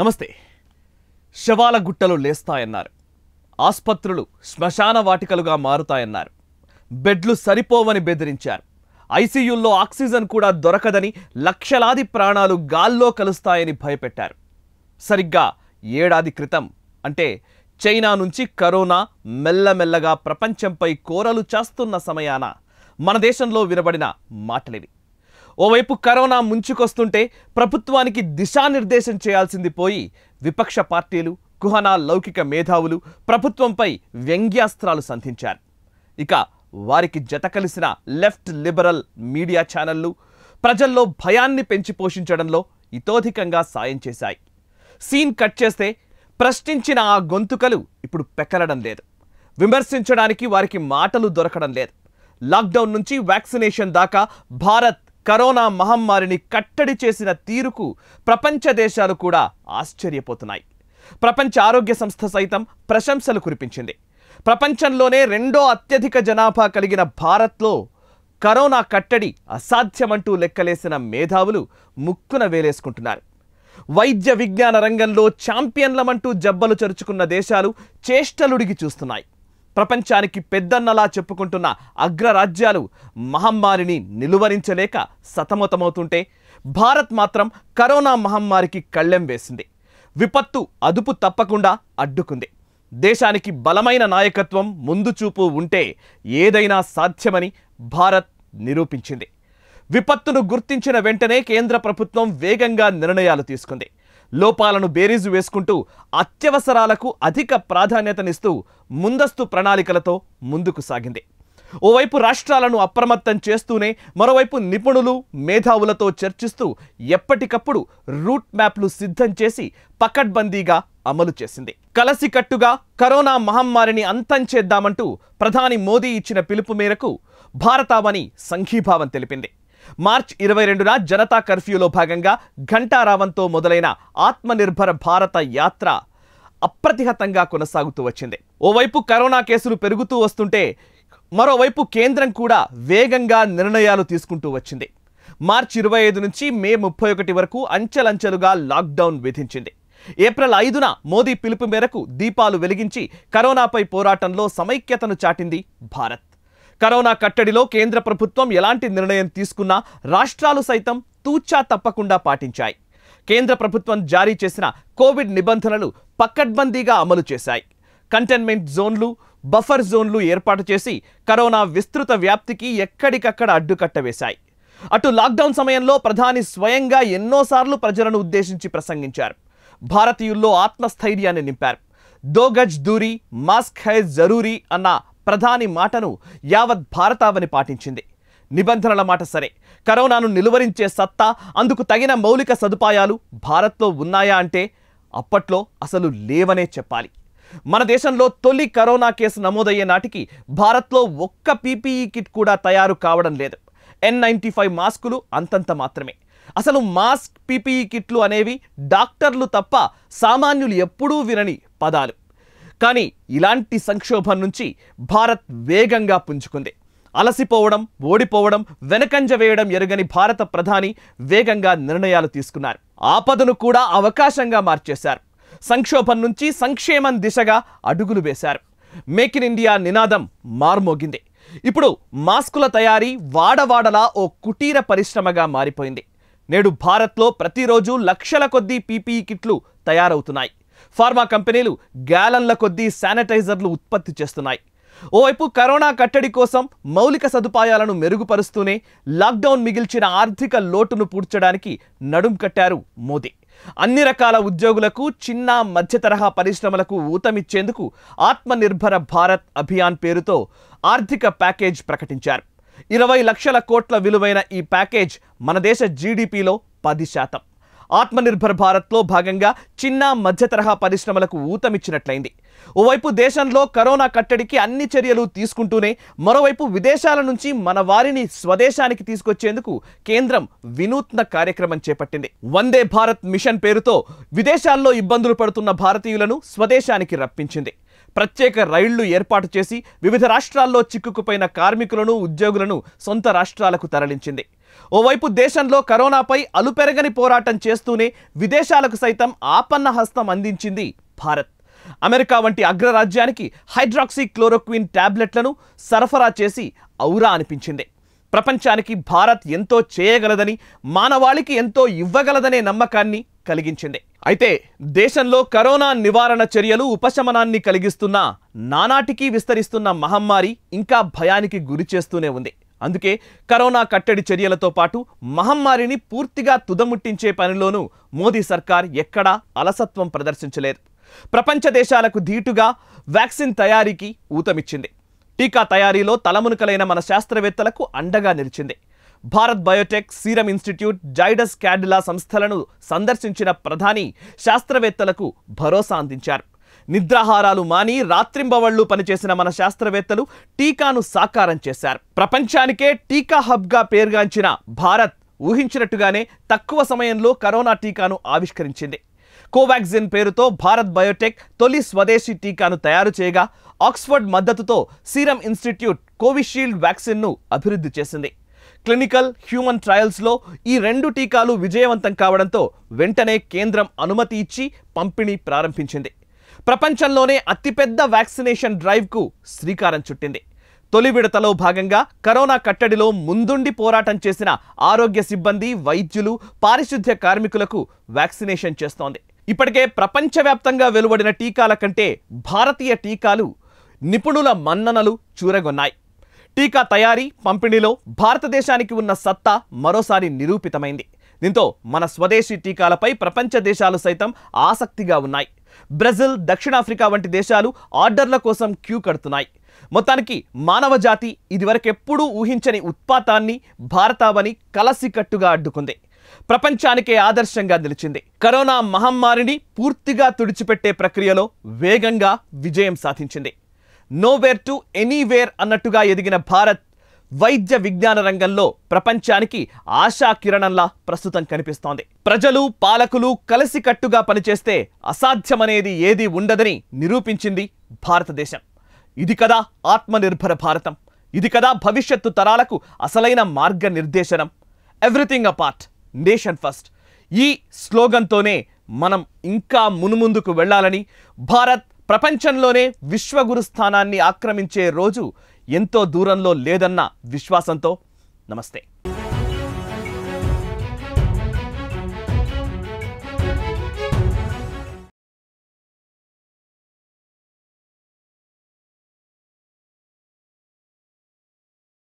నమస్తే శవాల గుట్టలు లేస్తాయన్నారు ఆసుపత్రులు శ్మశాన వాటికలుగా మారుతాయన్నారు బెడ్లు సరిపోవని బెదిరించారు ఐసీయుల్లో ఆక్సిజన్ కూడా దొరకదని లక్షలాది ప్రాణాలు గాల్లో కలుస్తాయని భయపెట్టారు సరిగ్గా ఏడాది క్రితం అంటే చైనా నుంచి కరోనా మెల్లమెల్లగా ప్రపంచంపై కోరలు చేస్తున్న సమయాన మన దేశంలో వినబడిన మాటలివి ఓవైపు కరోనా ముంచుకొస్తుంటే ప్రభుత్వానికి దిశానిర్దేశం చేయాల్సింది పోయి విపక్ష పార్టీలు కుహనా లౌకిక మేధావులు ప్రభుత్వంపై వ్యంగ్యాస్త్రాలు సంధించారు ఇక వారికి జత కలిసిన లెఫ్ట్ లిబరల్ మీడియా ఛానళ్లు ప్రజల్లో భయాన్ని పెంచి పోషించడంలో ఇతోధికంగా సాయం చేశాయి సీన్ కట్ చేస్తే ప్రశ్నించిన ఆ గొంతుకలు ఇప్పుడు పెకలడం లేదు విమర్శించడానికి వారికి మాటలు దొరకడం లేదు లాక్డౌన్ నుంచి వ్యాక్సినేషన్ దాకా భారత్ కరోనా మహమ్మారిని కట్టడి చేసిన తీరుకు ప్రపంచ దేశాలు కూడా ఆశ్చర్యపోతున్నాయి ప్రపంచ ఆరోగ్య సంస్థ సైతం ప్రశంసలు కురిపించింది ప్రపంచంలోనే రెండో అత్యధిక జనాభా కలిగిన భారత్లో కరోనా కట్టడి అసాధ్యమంటూ లెక్కలేసిన మేధావులు ముక్కున వేలేసుకుంటున్నారు వైద్య విజ్ఞాన రంగంలో ఛాంపియన్లమంటూ జబ్బలు చరుచుకున్న దేశాలు చేష్టలుడిగి చూస్తున్నాయి ప్రపంచానికి పెద్దన్నలా చెప్పుకుంటున్న అగ్రరాజ్యాలు మహమ్మారిని నిలువరించలేక సతమతమవుతుంటే భారత్ మాత్రం కరోనా మహమ్మారికి కళ్ళెం వేసింది విపత్తు అదుపు తప్పకుండా అడ్డుకుంది దేశానికి బలమైన నాయకత్వం ముందు చూపు ఉంటే ఏదైనా సాధ్యమని భారత్ నిరూపించింది విపత్తును గుర్తించిన వెంటనే కేంద్ర ప్రభుత్వం వేగంగా నిర్ణయాలు తీసుకుంది లోపాలను బేరీజు వేసుకుంటూ అత్యవసరాలకు అధిక ప్రాధాన్యతనిస్తూ ముందస్తు ప్రణాళికలతో ముందుకు సాగింది ఓవైపు రాష్ట్రాలను అప్రమత్తం చేస్తూనే మరోవైపు నిపుణులు మేధావులతో చర్చిస్తూ ఎప్పటికప్పుడు రూట్ మ్యాప్లు సిద్ధం చేసి పకడ్బందీగా అమలు చేసింది కలసికట్టుగా కరోనా మహమ్మారిని అంతం చేద్దామంటూ ప్రధాని మోదీ ఇచ్చిన పిలుపు మేరకు భారతావని సంఘీభావం తెలిపింది మార్చ్ ఇరవై రెండున జనతా కర్ఫ్యూలో భాగంగా ఘంటారావంతో మొదలైన ఆత్మనిర్భర భారత యాత్ర అప్రతిహతంగా కొనసాగుతూ వచ్చింది ఓవైపు కరోనా కేసులు పెరుగుతూ వస్తుంటే మరోవైపు కేంద్రం కూడా వేగంగా నిర్ణయాలు తీసుకుంటూ వచ్చింది మార్చి ఇరవై ఐదు నుంచి మే ముప్పై ఒకటి వరకు అంచెలంచెలుగా లాక్డౌన్ విధించింది ఏప్రిల్ ఐదున మోదీ పిలుపు మేరకు దీపాలు వెలిగించి కరోనాపై పోరాటంలో సమైక్యతను చాటింది భారత్ కరోనా కట్టడిలో కేంద్ర ప్రభుత్వం ఎలాంటి నిర్ణయం తీసుకున్నా రాష్ట్రాలు సైతం తూచా తప్పకుండా పాటించాయి కేంద్ర ప్రభుత్వం జారీ చేసిన కోవిడ్ నిబంధనలు పక్కడ్బందీగా అమలు చేశాయి కంటైన్మెంట్ జోన్లు బఫర్ జోన్లు ఏర్పాటు చేసి కరోనా విస్తృత వ్యాప్తికి ఎక్కడికక్కడ అడ్డుకట్ట వేశాయి అటు లాక్డౌన్ సమయంలో ప్రధాని స్వయంగా ఎన్నోసార్లు ప్రజలను ఉద్దేశించి ప్రసంగించారు భారతీయుల్లో ఆత్మస్థైర్యాన్ని నింపారు దో గజ్ దూరి మాస్క్ హై జరూరీ అన్న ప్రధాని మాటను యావత్ భారతావని పాటించింది నిబంధనల మాట సరే కరోనాను నిలువరించే సత్తా అందుకు తగిన మౌలిక సదుపాయాలు భారత్లో ఉన్నాయా అంటే అప్పట్లో అసలు లేవనే చెప్పాలి మన దేశంలో తొలి కరోనా కేసు నమోదయ్యే నాటికి భారత్లో ఒక్క పీపీఈ కిట్ కూడా తయారు కావడం లేదు ఎన్ నైంటీ ఫైవ్ మాస్కులు అంతంత మాత్రమే అసలు మాస్క్ పీపీఈ కిట్లు అనేవి డాక్టర్లు తప్ప సామాన్యులు ఎప్పుడూ వినని పదాలు కానీ ఇలాంటి సంక్షోభం నుంచి భారత్ వేగంగా పుంజుకుంది అలసిపోవడం ఓడిపోవడం వెనకంజ వేయడం ఎరుగని భారత ప్రధాని వేగంగా నిర్ణయాలు తీసుకున్నారు ఆపదను కూడా అవకాశంగా మార్చేశారు సంక్షోభం నుంచి సంక్షేమం దిశగా అడుగులు వేశారు మేక్ ఇన్ ఇండియా నినాదం మార్మోగింది ఇప్పుడు మాస్కుల తయారీ వాడవాడలా ఓ కుటీర పరిశ్రమగా మారిపోయింది నేడు భారత్లో ప్రతిరోజు లక్షల కొద్దీ పీపీఈ కిట్లు తయారవుతున్నాయి ఫార్మా కంపెనీలు గ్యాలన్ల కొద్దీ శానిటైజర్లు ఉత్పత్తి చేస్తున్నాయి ఓవైపు కరోనా కట్టడి కోసం మౌలిక సదుపాయాలను మెరుగుపరుస్తూనే లాక్డౌన్ మిగిల్చిన ఆర్థిక లోటును పూడ్చడానికి నడుం కట్టారు మోదీ అన్ని రకాల ఉద్యోగులకు చిన్న మధ్యతరహా పరిశ్రమలకు ఊతమిచ్చేందుకు ఆత్మనిర్భర భారత్ అభియాన్ పేరుతో ఆర్థిక ప్యాకేజ్ ప్రకటించారు ఇరవై లక్షల కోట్ల విలువైన ఈ ప్యాకేజ్ మన దేశ జీడిపిలో పది శాతం ఆత్మనిర్భర్ భారత్లో భాగంగా చిన్న మధ్య తరహా పరిశ్రమలకు ఊతమిచ్చినట్లయింది ఓవైపు దేశంలో కరోనా కట్టడికి అన్ని చర్యలు తీసుకుంటూనే మరోవైపు విదేశాల నుంచి మన వారిని స్వదేశానికి తీసుకొచ్చేందుకు కేంద్రం వినూత్న కార్యక్రమం చేపట్టింది వందే భారత్ మిషన్ పేరుతో విదేశాల్లో ఇబ్బందులు పడుతున్న భారతీయులను స్వదేశానికి రప్పించింది ప్రత్యేక రైళ్లు ఏర్పాటు చేసి వివిధ రాష్ట్రాల్లో చిక్కుకుపోయిన కార్మికులను ఉద్యోగులను సొంత రాష్ట్రాలకు తరలించింది ఓవైపు దేశంలో కరోనాపై అలుపెరగని పోరాటం చేస్తూనే విదేశాలకు సైతం ఆపన్న హస్తం అందించింది భారత్ అమెరికా వంటి అగ్రరాజ్యానికి హైడ్రాక్సీ క్లోరోక్విన్ ట్యాబ్లెట్లను సరఫరా చేసి ఔరా అనిపించింది ప్రపంచానికి భారత్ ఎంతో చేయగలదని మానవాళికి ఎంతో ఇవ్వగలదనే నమ్మకాన్ని కలిగించింది అయితే దేశంలో కరోనా నివారణ చర్యలు ఉపశమనాన్ని కలిగిస్తున్న నానాటికి విస్తరిస్తున్న మహమ్మారి ఇంకా భయానికి గురి చేస్తూనే ఉంది అందుకే కరోనా కట్టడి చర్యలతో పాటు మహమ్మారిని పూర్తిగా తుదముట్టించే పనిలోనూ మోదీ సర్కార్ ఎక్కడా అలసత్వం ప్రదర్శించలేదు ప్రపంచ దేశాలకు ధీటుగా వ్యాక్సిన్ తయారీకి ఊతమిచ్చింది టీకా తయారీలో తలమునుకలైన మన శాస్త్రవేత్తలకు అండగా నిలిచింది Bharat biotech serum institute Zydus Cadila సంస్థలను సందర్శించిన ప్రధాని శాస్త్రవేత్తలకు భరోసా అందించారు నిద్రాహారాలు మాని రాత్రింబవళ్లు పనిచేసిన మన శాస్త్రవేత్తలు టీకాను సాకారం చేశారు ప్రపంచానికే టీకా హబ్గా పేరుగాంచిన భారత్ ఊహించినట్టుగానే తక్కువ సమయంలో కరోనా టీకాను ఆవిష్కరించింది కోవాక్సిన్ పేరుతో భారత్ బయోటెక్ తొలి స్వదేశీ టీకాను తయారు చేయగా ఆక్స్ఫర్డ్ మద్దతుతో సీరం ఇన్స్టిట్యూట్ కోవిషీల్డ్ వ్యాక్సిన్ను అభివృద్ధి చేసింది క్లినికల్ హ్యూమన్ ట్రయల్స్లో ఈ రెండు టీకాలు విజయవంతం కావడంతో వెంటనే కేంద్రం అనుమతి ఇచ్చి పంపిణీ ప్రారంభించింది ప్రపంచంలోనే అతిపెద్ద వ్యాక్సినేషన్ డ్రైవ్కు శ్రీకారం చుట్టింది తొలి విడతలో భాగంగా కరోనా కట్టడిలో ముందుండి పోరాటం చేసిన ఆరోగ్య సిబ్బంది వైద్యులు పారిశుద్ధ్య కార్మికులకు వ్యాక్సినేషన్ చేస్తోంది ఇప్పటికే ప్రపంచవ్యాప్తంగా వెలువడిన టీకాల కంటే భారతీయ టీకాలు నిపుణుల మన్ననలు చూరగొన్నాయి టీకా తయారీ పంపిణీలో భారతదేశానికి ఉన్న సత్తా మరోసారి నిరూపితమైంది దీంతో మన స్వదేశీ టీకాలపై ప్రపంచ దేశాలు సైతం ఆసక్తిగా ఉన్నాయి బ్రెజిల్ దక్షిణాఫ్రికా వంటి దేశాలు ఆర్డర్ల కోసం క్యూ కడుతున్నాయి మొత్తానికి మానవ జాతి ఇదివరకెప్పుడూ ఊహించని ఉత్పాతాన్ని భారతావని కలసికట్టుగా అడ్డుకుంది ప్రపంచానికే ఆదర్శంగా నిలిచింది కరోనా మహమ్మారిని పూర్తిగా తుడిచిపెట్టే ప్రక్రియలో వేగంగా విజయం సాధించింది నోవేర్ టు ఎనీవేర్ అన్నట్టుగా ఎదిగిన భారత్ వైద్య విజ్ఞాన రంగంలో ప్రపంచానికి ఆశాకిరణంలా ప్రస్తుతం కనిపిస్తోంది ప్రజలు పాలకులు కలిసికట్టుగా పనిచేస్తే అసాధ్యమనేది ఏదీ ఉండదని నిరూపించింది భారతదేశం ఇది కదా ఆత్మనిర్భర భారతం ఇది కదా భవిష్యత్తు తరాలకు అసలైన మార్గనిర్దేశనం ఎవ్రీథింగ్ అపార్ట్ నేషన్ ఫస్ట్ ఈ స్లోగన్తోనే మనం ఇంకా మునుముందుకు వెళ్ళాలని భారత్ ప్రపంచంలోనే విశ్వగురు స్థానాన్ని ఆక్రమించే రోజు ఎంతో దూరంలో లేదన్న విశ్వాసంతో నమస్తే